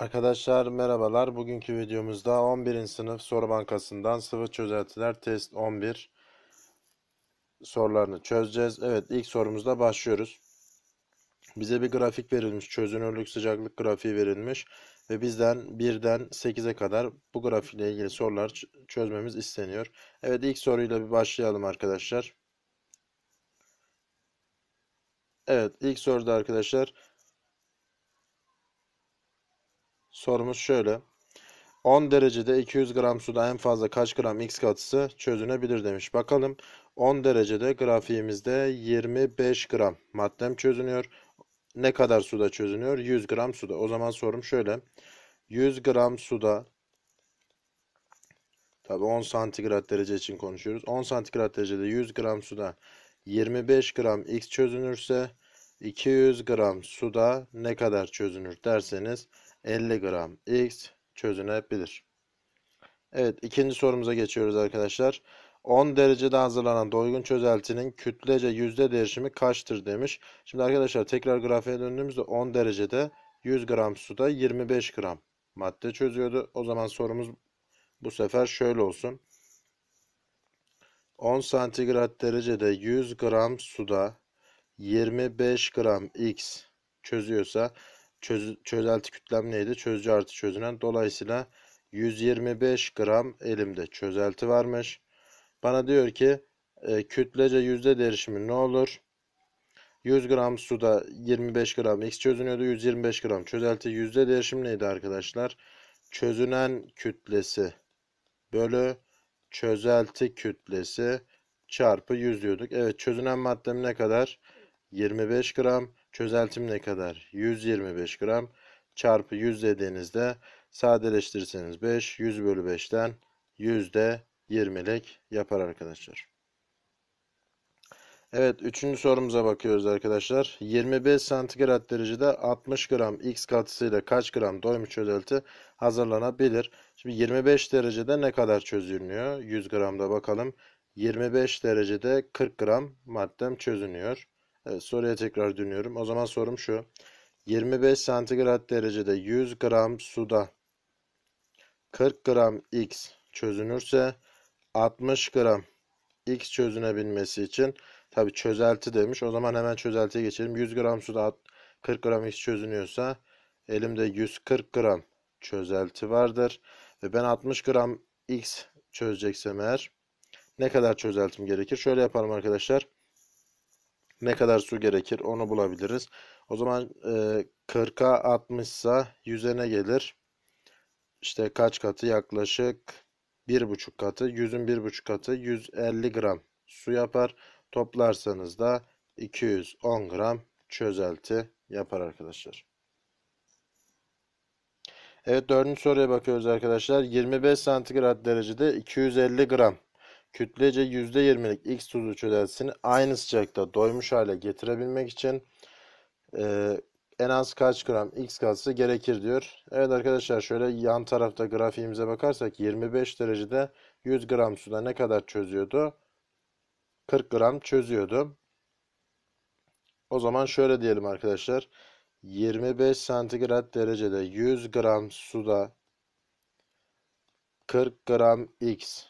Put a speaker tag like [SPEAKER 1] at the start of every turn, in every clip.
[SPEAKER 1] Arkadaşlar merhabalar. Bugünkü videomuzda 11. sınıf soru bankasından sıvı çözeltiler test 11 sorularını çözeceğiz. Evet ilk sorumuzda başlıyoruz. Bize bir grafik verilmiş. Çözünürlük sıcaklık grafiği verilmiş. Ve bizden 1'den 8'e kadar bu grafikle ilgili sorular çözmemiz isteniyor. Evet ilk soruyla bir başlayalım arkadaşlar. Evet ilk soruda arkadaşlar Sorumuz şöyle. 10 derecede 200 gram suda en fazla kaç gram X katısı çözünebilir demiş. Bakalım 10 derecede grafiğimizde 25 gram maddem çözünüyor. Ne kadar suda çözünüyor? 100 gram suda. O zaman sorum şöyle. 100 gram suda tabi 10 santigrat derece için konuşuyoruz. 10 santigrat derecede 100 gram suda 25 gram X çözünürse 200 gram suda ne kadar çözünür derseniz 50 gram X çözünebilir. Evet ikinci sorumuza geçiyoruz arkadaşlar. 10 derecede hazırlanan doygun çözeltinin kütlece yüzde değişimi kaçtır demiş. Şimdi arkadaşlar tekrar grafiğe döndüğümüzde 10 derecede 100 gram suda 25 gram madde çözüyordu. O zaman sorumuz bu sefer şöyle olsun. 10 santigrat derecede 100 gram suda 25 gram X çözüyorsa çöz, çözelti kütlem neydi? Çözücü artı çözünen. Dolayısıyla 125 gram elimde çözelti varmış. Bana diyor ki e, kütlece yüzde derişimi ne olur? 100 gram suda 25 gram x çözünüyordu. 125 gram çözelti yüzde değişim neydi arkadaşlar? Çözünen kütlesi bölü çözelti kütlesi çarpı 100 diyorduk. Evet çözünen maddem ne kadar? 25 gram çözeltim ne kadar? 125 gram çarpı 100 dediğinizde sadeleştirirseniz 5, 100 bölü 5'ten %20'lik yapar arkadaşlar. Evet, üçüncü sorumuza bakıyoruz arkadaşlar. 25 santigrat derecede 60 gram X katısıyla kaç gram doymuş çözelti hazırlanabilir? Şimdi 25 derecede ne kadar çözünüyor? 100 gramda bakalım. 25 derecede 40 gram maddem çözünüyor. Evet, soruya tekrar dönüyorum. O zaman sorum şu. 25 santigrat derecede 100 gram suda 40 gram X çözünürse 60 gram X çözünebilmesi için tabi çözelti demiş. O zaman hemen çözeltiye geçelim. 100 gram suda 40 gram X çözünüyorsa elimde 140 gram çözelti vardır. Ve ben 60 gram X çözeceksem eğer ne kadar çözeltim gerekir? Şöyle yapalım arkadaşlar ne kadar su gerekir onu bulabiliriz. O zaman e, 40'a 60 ise 100'e ne gelir? İşte kaç katı yaklaşık 1,5 katı. 100'ün 1,5 katı 150 gram su yapar. Toplarsanız da 210 gram çözelti yapar arkadaşlar. Evet dördüncü soruya bakıyoruz arkadaşlar. 25 santigrat derecede 250 gram kütlece %20'lik X tuzu çözeltisini aynı sıcakta doymuş hale getirebilmek için e, en az kaç gram X katsı gerekir diyor. Evet arkadaşlar şöyle yan tarafta grafiğimize bakarsak 25 derecede 100 gram suda ne kadar çözüyordu? 40 gram çözüyordu. O zaman şöyle diyelim arkadaşlar. 25 santigrat derecede 100 gram suda 40 gram X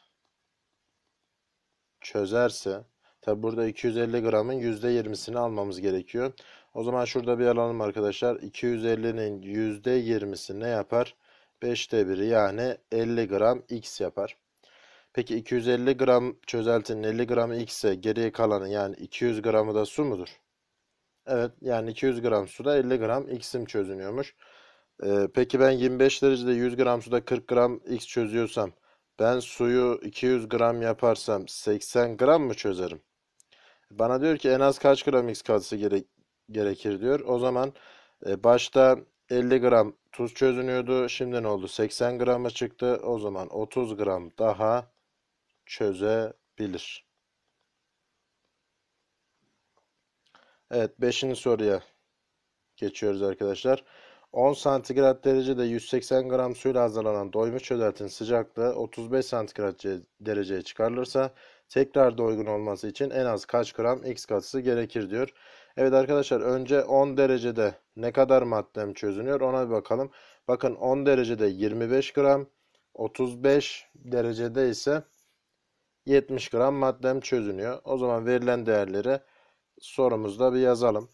[SPEAKER 1] çözerse tabi burada 250 gramın %20'sini almamız gerekiyor. O zaman şurada bir alalım arkadaşlar. 250'nin %20'si ne yapar? 5'te 1'i yani 50 gram x yapar. Peki 250 gram çözeltinin 50 gramı x ise geriye kalanı yani 200 gramı da su mudur? Evet yani 200 gram suda 50 gram x'im çözünüyormuş. Ee, peki ben 25 derecede 100 gram suda 40 gram x çözüyorsam ben suyu 200 gram yaparsam 80 gram mı çözerim? Bana diyor ki en az kaç gram X katısı gere gerekir diyor. O zaman e, başta 50 gram tuz çözünüyordu. Şimdi ne oldu? 80 grama çıktı. O zaman 30 gram daha çözebilir. Evet 5. soruya geçiyoruz arkadaşlar. 10 santigrat derecede 180 gram suyla hazırlanan doymuş çözeltin sıcaklığı 35 santigrat dereceye çıkarılırsa tekrar doygun olması için en az kaç gram x katısı gerekir diyor. Evet arkadaşlar önce 10 derecede ne kadar maddem çözünüyor ona bir bakalım. Bakın 10 derecede 25 gram 35 derecede ise 70 gram maddem çözünüyor. O zaman verilen değerleri sorumuzda bir yazalım.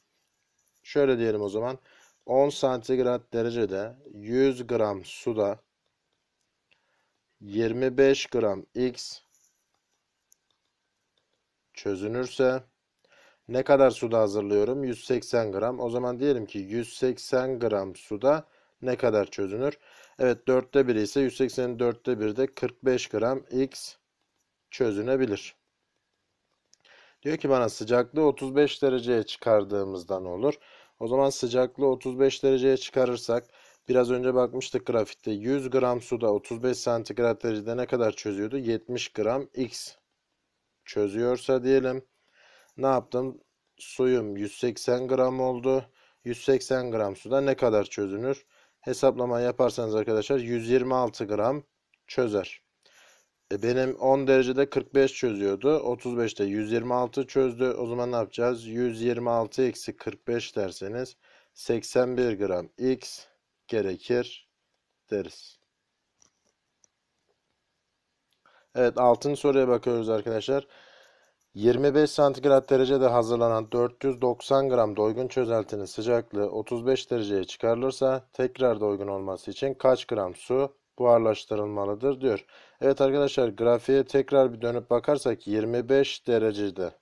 [SPEAKER 1] Şöyle diyelim o zaman. 10 santigrat derecede 100 gram suda 25 gram X çözünürse ne kadar suda hazırlıyorum? 180 gram. O zaman diyelim ki 180 gram suda ne kadar çözünür? Evet 4'te 1 ise 180'in 4'te 1'de 45 gram X çözünebilir. Diyor ki bana sıcaklığı 35 dereceye çıkardığımızda ne olur? O zaman sıcaklığı 35 dereceye çıkarırsak biraz önce bakmıştık grafikte 100 gram suda 35 santigrat derecede ne kadar çözüyordu? 70 gram X çözüyorsa diyelim. Ne yaptım? Suyum 180 gram oldu. 180 gram suda ne kadar çözünür? Hesaplama yaparsanız arkadaşlar 126 gram çözer. E, benim 10 derecede 45 çözüyordu. 35'te 126 çözdü. O zaman ne yapacağız? 126 eksi 45 derseniz 81 gram x gerekir deriz. Evet 6. soruya bakıyoruz arkadaşlar. 25 santigrat derecede hazırlanan 490 gram doygun çözeltinin sıcaklığı 35 dereceye çıkarılırsa tekrar doygun olması için kaç gram su buharlaştırılmalıdır diyor. Evet arkadaşlar grafiğe tekrar bir dönüp bakarsak 25 derecede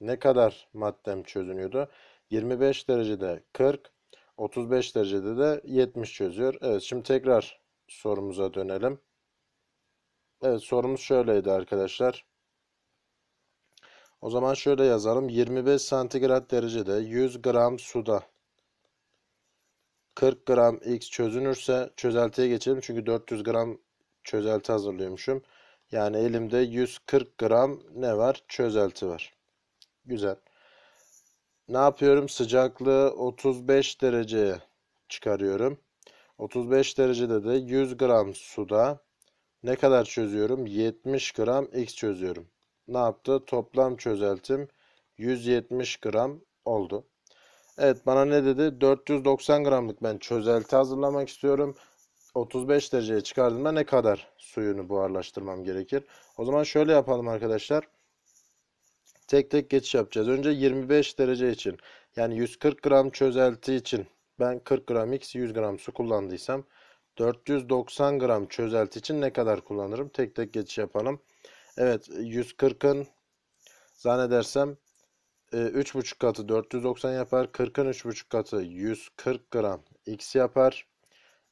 [SPEAKER 1] ne kadar maddem çözünüyordu? 25 derecede 40, 35 derecede de 70 çözüyor. Evet şimdi tekrar sorumuza dönelim. Evet sorumuz şöyleydi arkadaşlar. O zaman şöyle yazalım. 25 santigrat derecede 100 gram suda 40 gram x çözünürse çözeltiye geçelim. Çünkü 400 gram çözelti hazırlıyormuşum. Yani elimde 140 gram ne var? Çözelti var. Güzel. Ne yapıyorum? Sıcaklığı 35 dereceye çıkarıyorum. 35 derecede de 100 gram suda ne kadar çözüyorum? 70 gram x çözüyorum. Ne yaptı? Toplam çözeltim 170 gram oldu. Evet bana ne dedi? 490 gramlık ben çözelti hazırlamak istiyorum. 35 dereceye çıkardığımda ne kadar suyunu buharlaştırmam gerekir? O zaman şöyle yapalım arkadaşlar. Tek tek geçiş yapacağız. Önce 25 derece için yani 140 gram çözelti için ben 40 gram x 100 gram su kullandıysam 490 gram çözelti için ne kadar kullanırım? Tek tek geçiş yapalım. Evet 140'ın zannedersem 3,5 ee, katı 490 yapar. 40'ın 3,5 katı 140 gram x yapar.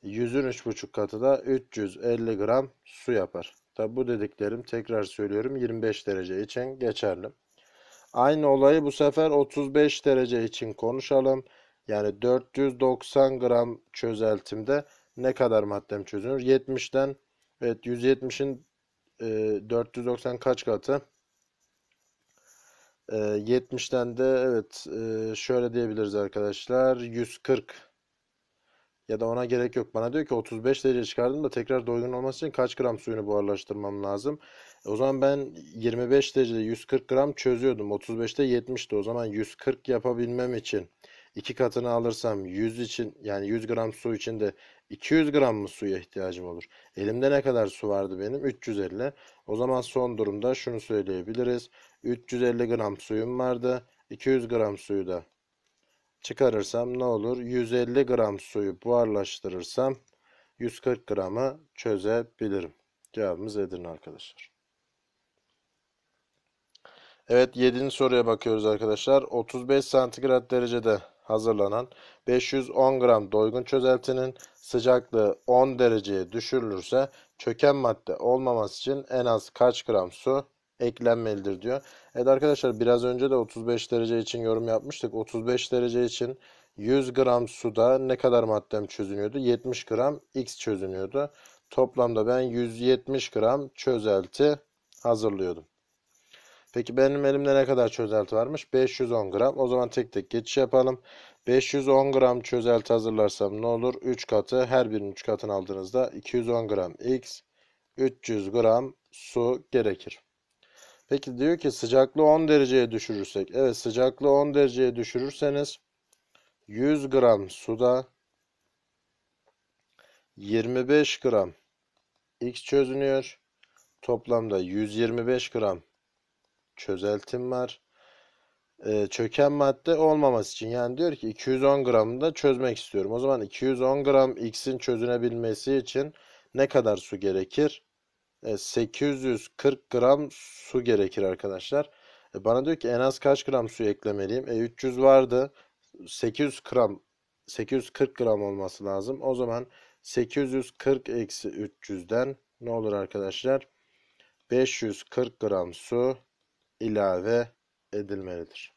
[SPEAKER 1] 100'ün 3,5 katı da 350 gram su yapar. Tabi bu dediklerim tekrar söylüyorum 25 derece için geçerli. Aynı olayı bu sefer 35 derece için konuşalım. Yani 490 gram çözeltimde ne kadar maddem çözünür? 70'den evet 170'in e, 490 kaç katı? E, 70'ten de evet e, şöyle diyebiliriz arkadaşlar 140 ya da ona gerek yok. Bana diyor ki 35 derece çıkardım da tekrar doygun olması için kaç gram suyunu buharlaştırmam lazım. E, o zaman ben 25 derecede 140 gram çözüyordum. 35'te 70'ti. O zaman 140 yapabilmem için iki katını alırsam 100 için yani 100 gram su için de 200 gram mı suya ihtiyacım olur? Elimde ne kadar su vardı benim? 350. O zaman son durumda şunu söyleyebiliriz. 350 gram suyum vardı. 200 gram suyu da çıkarırsam ne olur? 150 gram suyu buharlaştırırsam 140 gramı çözebilirim. Cevabımız Edirne arkadaşlar. Evet 7. soruya bakıyoruz arkadaşlar. 35 santigrat derecede hazırlanan 510 gram doygun çözeltinin sıcaklığı 10 dereceye düşürülürse çöken madde olmaması için en az kaç gram su eklenmelidir diyor. Evet arkadaşlar biraz önce de 35 derece için yorum yapmıştık. 35 derece için 100 gram suda ne kadar maddem çözünüyordu? 70 gram X çözünüyordu. Toplamda ben 170 gram çözelti hazırlıyordum. Peki benim elimde ne kadar çözelti varmış? 510 gram. O zaman tek tek geçiş yapalım. 510 gram çözelti hazırlarsam ne olur? 3 katı. Her birinin 3 katını aldığınızda 210 gram X, 300 gram su gerekir. Peki diyor ki sıcaklığı 10 dereceye düşürürsek. Evet sıcaklığı 10 dereceye düşürürseniz 100 gram suda 25 gram X çözünüyor. Toplamda 125 gram çözeltim var. E, çöken madde olmaması için yani diyor ki 210 gramını da çözmek istiyorum. O zaman 210 gram x'in çözünebilmesi için ne kadar su gerekir? E, 840 gram su gerekir arkadaşlar. E, bana diyor ki en az kaç gram su eklemeliyim? E, 300 vardı. 800 gram 840 gram olması lazım. O zaman 840 eksi 300'den ne olur arkadaşlar? 540 gram su ilave edilmelidir.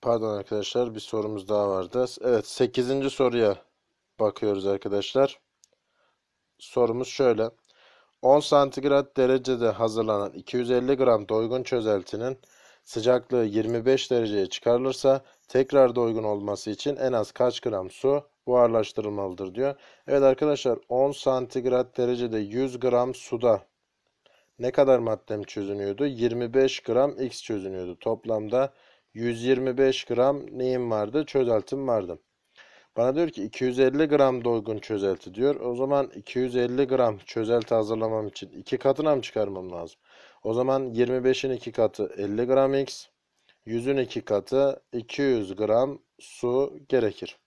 [SPEAKER 1] Pardon arkadaşlar bir sorumuz daha vardı. Evet 8. soruya bakıyoruz arkadaşlar. Sorumuz şöyle. 10 santigrat derecede hazırlanan 250 gram doygun çözeltinin sıcaklığı 25 dereceye çıkarılırsa tekrar doygun olması için en az kaç gram su buharlaştırılmalıdır diyor. Evet arkadaşlar 10 santigrat derecede 100 gram suda ne kadar maddem çözünüyordu? 25 gram X çözünüyordu. Toplamda 125 gram neyim vardı? Çözeltim vardı. Bana diyor ki 250 gram dolgun çözelti diyor. O zaman 250 gram çözelti hazırlamam için 2 katına mı çıkarmam lazım? O zaman 25'in 2 katı 50 gram X, 100'ün 2 katı 200 gram su gerekir.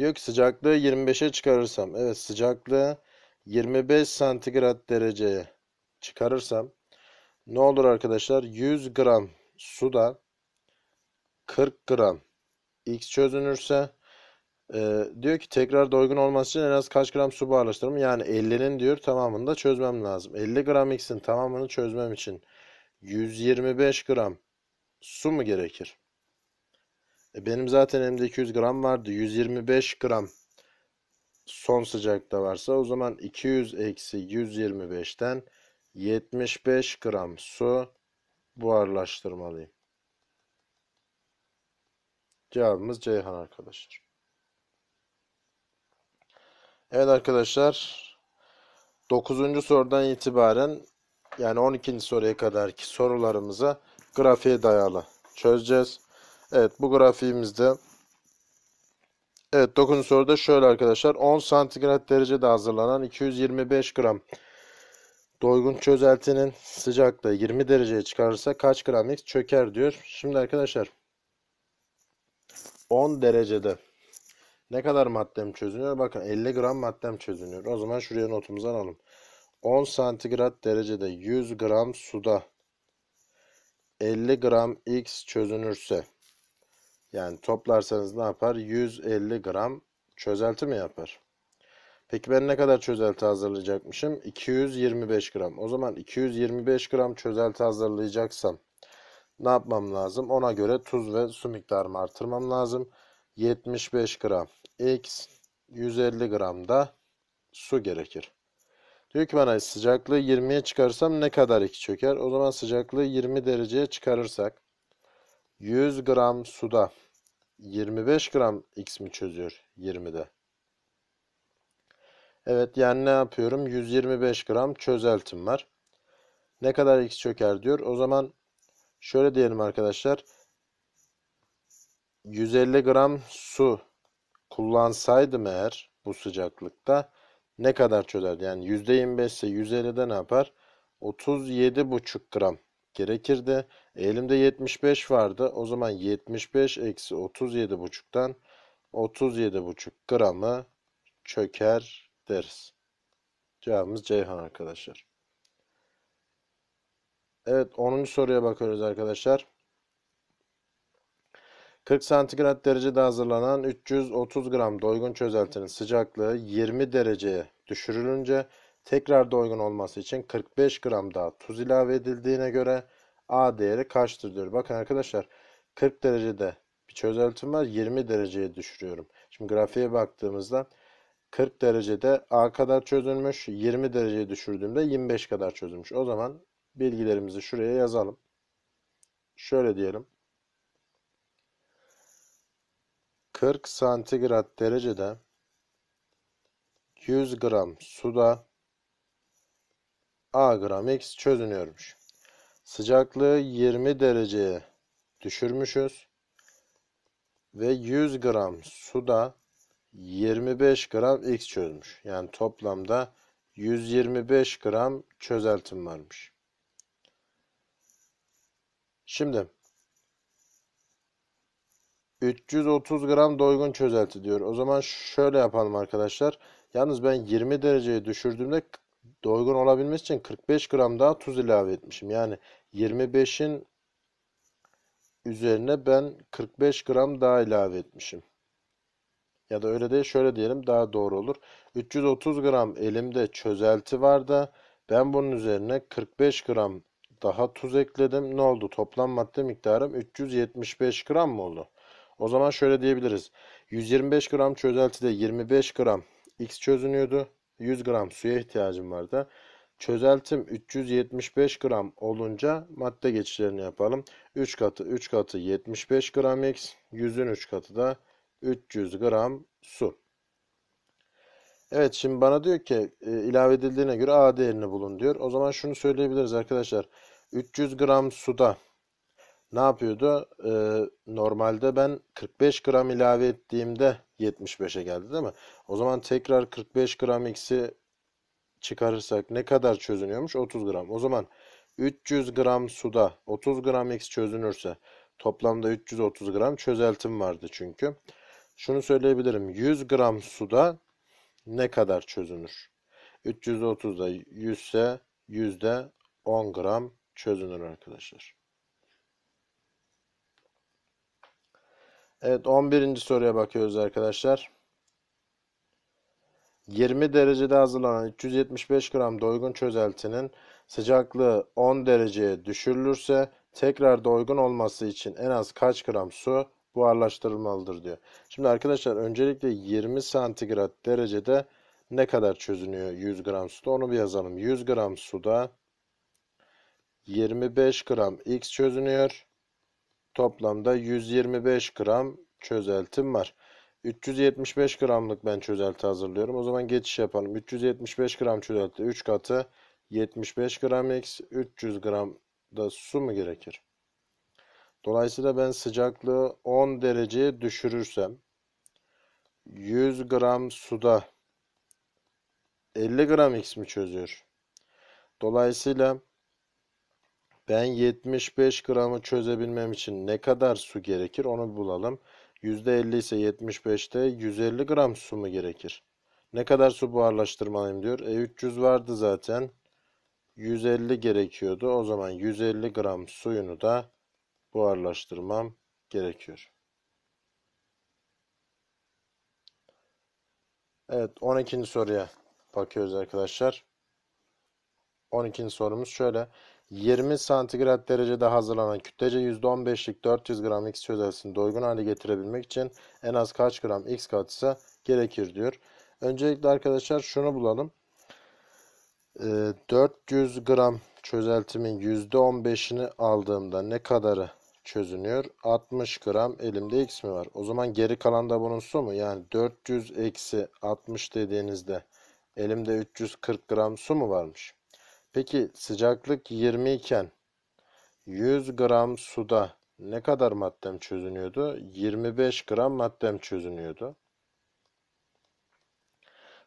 [SPEAKER 1] Diyor ki sıcaklığı 25'e çıkarırsam. Evet sıcaklığı 25 santigrat dereceye çıkarırsam ne olur arkadaşlar? 100 gram suda 40 gram X çözünürse e, diyor ki tekrar doygun olması için en az kaç gram su buharlaştırma? Yani 50'nin diyor tamamını da çözmem lazım. 50 gram X'in tamamını çözmem için 125 gram su mu gerekir? E, benim zaten elimde 200 gram vardı. 125 gram son sıcakta varsa o zaman 200 eksi 125'ten 75 gram su buharlaştırmalıyım. Cevabımız Ceyhan arkadaşlar. Evet arkadaşlar 9. sorudan itibaren yani 12. soruya kadar ki sorularımızı grafiğe dayalı çözeceğiz. Evet bu grafiğimizde Evet 9. soruda şöyle arkadaşlar 10 santigrat derecede hazırlanan 225 gram doygun çözeltinin sıcaklığı 20 dereceye çıkarırsa kaç gram X çöker diyor. Şimdi arkadaşlar 10 derecede ne kadar maddem çözünüyor? Bakın 50 gram maddem çözünüyor. O zaman şuraya notumuzu alalım. 10 santigrat derecede 100 gram suda 50 gram X çözünürse yani toplarsanız ne yapar? 150 gram çözelti mi yapar? Peki ben ne kadar çözelti hazırlayacakmışım? 225 gram. O zaman 225 gram çözelti hazırlayacaksam ne yapmam lazım? Ona göre tuz ve su miktarımı artırmam lazım. 75 gram x 150 gram da su gerekir. Diyor ki bana sıcaklığı 20'ye çıkarsam ne kadar iki çöker? O zaman sıcaklığı 20 dereceye çıkarırsak 100 gram suda 25 gram x mi çözüyor 20'de? Evet yani ne yapıyorum? 125 gram çözeltim var. Ne kadar x çöker diyor. O zaman şöyle diyelim arkadaşlar. 150 gram su kullansaydım eğer bu sıcaklıkta ne kadar çözerdi? Yani %25 ise 150'de ne yapar? 37,5 gram gerekirdi. E, elimde 75 vardı. O zaman 75 eksi 37 buçuktan 37 buçuk gramı çöker deriz. Cevabımız Ceyhan arkadaşlar. Evet 10. soruya bakıyoruz arkadaşlar. 40 santigrat derecede hazırlanan 330 gram doygun çözeltinin sıcaklığı 20 dereceye düşürülünce tekrar doygun olması için 45 gram daha tuz ilave edildiğine göre A değeri kaçtır diyor. Bakın arkadaşlar 40 derecede bir çözeltim var 20 dereceye düşürüyorum. Şimdi grafiğe baktığımızda 40 derecede A kadar çözülmüş 20 dereceye düşürdüğümde 25 kadar çözülmüş. O zaman bilgilerimizi şuraya yazalım. Şöyle diyelim. 40 santigrat derecede 100 gram suda A gram X çözünüyormuş. Sıcaklığı 20 dereceye düşürmüşüz. Ve 100 gram suda 25 gram X çözmüş. Yani toplamda 125 gram çözeltim varmış. Şimdi 330 gram doygun çözelti diyor. O zaman şöyle yapalım arkadaşlar. Yalnız ben 20 dereceye düşürdüğümde doygun olabilmesi için 45 gram daha tuz ilave etmişim. Yani 25'in üzerine ben 45 gram daha ilave etmişim. Ya da öyle değil şöyle diyelim daha doğru olur. 330 gram elimde çözelti vardı. ben bunun üzerine 45 gram daha tuz ekledim. Ne oldu? Toplam madde miktarım 375 gram mı oldu? O zaman şöyle diyebiliriz. 125 gram çözeltide 25 gram X çözünüyordu. 100 gram suya ihtiyacım var da çözeltim 375 gram olunca madde geçişlerini yapalım. 3 katı 3 katı 75 gram x, 100'ün 3 katı da 300 gram su. Evet şimdi bana diyor ki e, ilave edildiğine göre A değerini bulun diyor. O zaman şunu söyleyebiliriz arkadaşlar. 300 gram suda ne yapıyordu? Ee, normalde ben 45 gram ilave ettiğimde 75'e geldi değil mi? O zaman tekrar 45 gram x'i çıkarırsak ne kadar çözünüyormuş? 30 gram. O zaman 300 gram suda 30 gram x çözünürse toplamda 330 gram çözeltim vardı çünkü. Şunu söyleyebilirim. 100 gram suda ne kadar çözünür? 330'da 100 ise 100'de 10 gram çözünür arkadaşlar. Evet 11. soruya bakıyoruz arkadaşlar. 20 derecede hazırlanan 375 gram doygun çözeltinin sıcaklığı 10 dereceye düşürülürse tekrar doygun olması için en az kaç gram su buharlaştırılmalıdır diyor. Şimdi arkadaşlar öncelikle 20 santigrat derecede ne kadar çözünüyor 100 gram suda onu bir yazalım. 100 gram suda 25 gram X çözünüyor. Toplamda 125 gram çözeltim var. 375 gramlık ben çözelti hazırlıyorum. O zaman geçiş yapalım. 375 gram çözelti 3 katı 75 gram x 300 gram da su mu gerekir? Dolayısıyla ben sıcaklığı 10 dereceye düşürürsem 100 gram suda 50 gram x mi çözüyor? Dolayısıyla ben 75 gramı çözebilmem için ne kadar su gerekir onu bulalım. %50 ise 75'te 150 gram su mu gerekir? Ne kadar su buharlaştırmalıyım diyor. E 300 vardı zaten. 150 gerekiyordu. O zaman 150 gram suyunu da buharlaştırmam gerekiyor. Evet 12. soruya bakıyoruz arkadaşlar. 12. sorumuz şöyle. 20 santigrat derecede hazırlanan kütlece %15'lik 400 gram X çözelsini doygun hale getirebilmek için en az kaç gram X katısı gerekir diyor. Öncelikle arkadaşlar şunu bulalım. 400 ee, gram çözeltimin %15'ini aldığımda ne kadarı çözünüyor? 60 gram elimde X mi var? O zaman geri kalan da bunun su mu? Yani 400 eksi 60 dediğinizde elimde 340 gram su mu varmış? Peki sıcaklık 20 iken 100 gram suda ne kadar maddem çözünüyordu? 25 gram maddem çözünüyordu.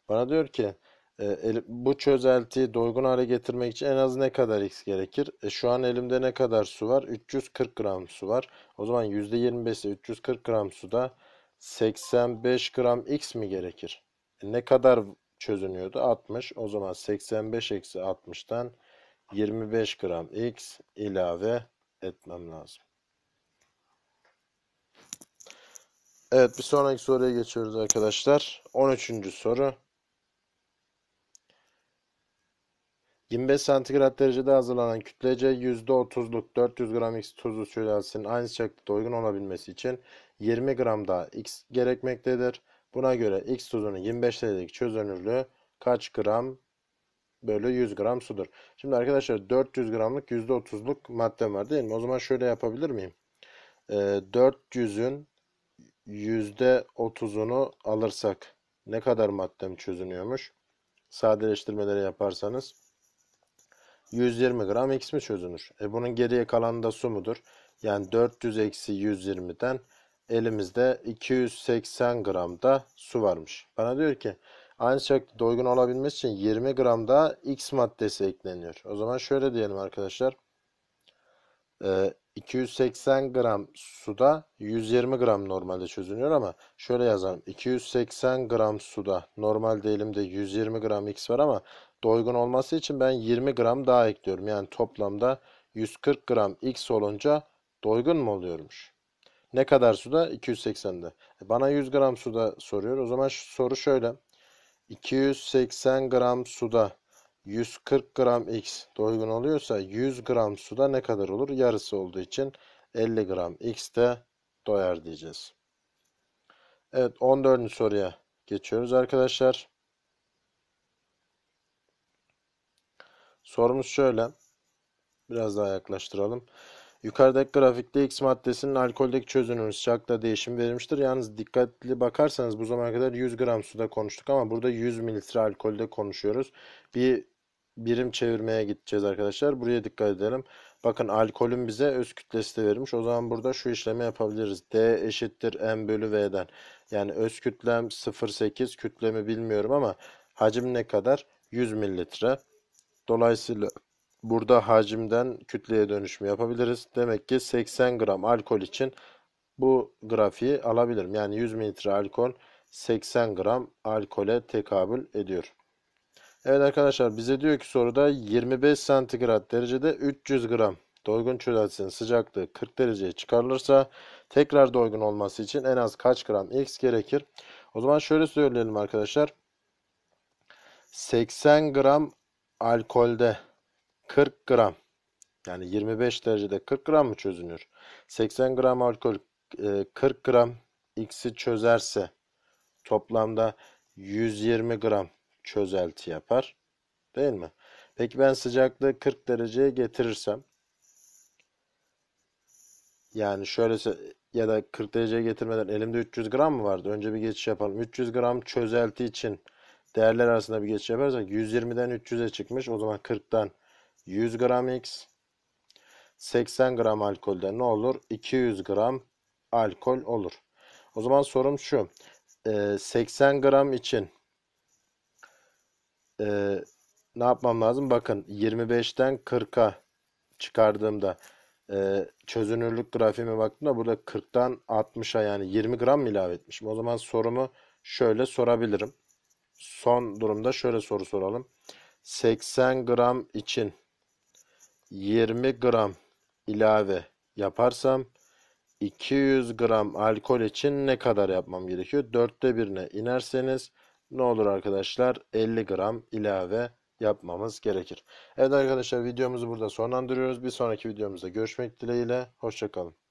[SPEAKER 1] Bana diyor ki e, bu çözeltiyi doygun hale getirmek için en az ne kadar x gerekir? E, şu an elimde ne kadar su var? 340 gram su var. O zaman %25 ise 340 gram suda 85 gram x mi gerekir? E, ne kadar çözünüyordu? 60. O zaman 85 eksi 60'tan 25 gram X ilave etmem lazım. Evet bir sonraki soruya geçiyoruz arkadaşlar. 13. soru. 25 santigrat derecede hazırlanan kütlece %30'luk 400 gram X tuzlu sülalesinin aynı sıcaklıkta uygun olabilmesi için 20 gram daha X gerekmektedir. Buna göre X tuzunun 25 TL'lik çözünürlüğü kaç gram bölü 100 gram sudur. Şimdi arkadaşlar 400 gramlık %30'luk madde var değil mi? O zaman şöyle yapabilir miyim? Ee, 400'ün %30'unu alırsak ne kadar maddem çözünüyormuş? Sadeleştirmeleri yaparsanız 120 gram X mi çözünür? E bunun geriye kalan da su mudur? Yani 400 eksi 120'den elimizde 280 gram da su varmış. Bana diyor ki aynı şekilde doygun olabilmesi için 20 gram da X maddesi ekleniyor. O zaman şöyle diyelim arkadaşlar. 280 ee, gram suda 120 gram normalde çözünüyor ama şöyle yazalım. 280 gram suda normalde elimde 120 gram X var ama doygun olması için ben 20 gram daha ekliyorum. Yani toplamda 140 gram X olunca doygun mu oluyormuş? Ne kadar suda? 280'de. E, bana 100 gram suda soruyor. O zaman soru şöyle. 280 gram suda 140 gram x doygun oluyorsa 100 gram suda ne kadar olur? Yarısı olduğu için 50 gram x de doyar diyeceğiz. Evet 14. soruya geçiyoruz arkadaşlar. Sorumuz şöyle. Biraz daha yaklaştıralım. Yukarıdaki grafikte X maddesinin alkoldeki çözünürlüğü sıcaklığa değişim vermiştir. Yalnız dikkatli bakarsanız bu zamana kadar 100 gram suda konuştuk ama burada 100 mililitre alkolde konuşuyoruz. Bir birim çevirmeye gideceğiz arkadaşlar. Buraya dikkat edelim. Bakın alkolün bize öz kütlesi de verilmiş. O zaman burada şu işlemi yapabiliriz. D eşittir M bölü V'den. Yani öz kütlem 0.8 kütlemi bilmiyorum ama hacim ne kadar? 100 mililitre. Dolayısıyla burada hacimden kütleye dönüşümü yapabiliriz. Demek ki 80 gram alkol için bu grafiği alabilirim. Yani 100 mililitre alkol 80 gram alkole tekabül ediyor. Evet arkadaşlar bize diyor ki soruda 25 santigrat derecede 300 gram doygun çözeltisinin sıcaklığı 40 dereceye çıkarılırsa tekrar doygun olması için en az kaç gram X gerekir? O zaman şöyle söyleyelim arkadaşlar. 80 gram alkolde 40 gram yani 25 derecede 40 gram mı çözünür? 80 gram alkol 40 e, gram x'i çözerse toplamda 120 gram çözelti yapar. Değil mi? Peki ben sıcaklığı 40 dereceye getirirsem yani şöyle ya da 40 dereceye getirmeden elimde 300 gram mı vardı? Önce bir geçiş yapalım. 300 gram çözelti için değerler arasında bir geçiş yaparsak 120'den 300'e çıkmış. O zaman 40'tan 100 gram X. 80 gram alkolde ne olur? 200 gram alkol olur. O zaman sorum şu. 80 e, gram için e, ne yapmam lazım? Bakın 25'ten 40'a çıkardığımda e, çözünürlük grafiğime baktığımda burada 40'tan 60'a yani 20 gram mı ilave etmişim? O zaman sorumu şöyle sorabilirim. Son durumda şöyle soru soralım. 80 gram için 20 gram ilave yaparsam 200 gram alkol için ne kadar yapmam gerekiyor? Dörtte birine inerseniz ne olur arkadaşlar? 50 gram ilave yapmamız gerekir. Evet arkadaşlar videomuzu burada sonlandırıyoruz. Bir sonraki videomuzda görüşmek dileğiyle. Hoşçakalın.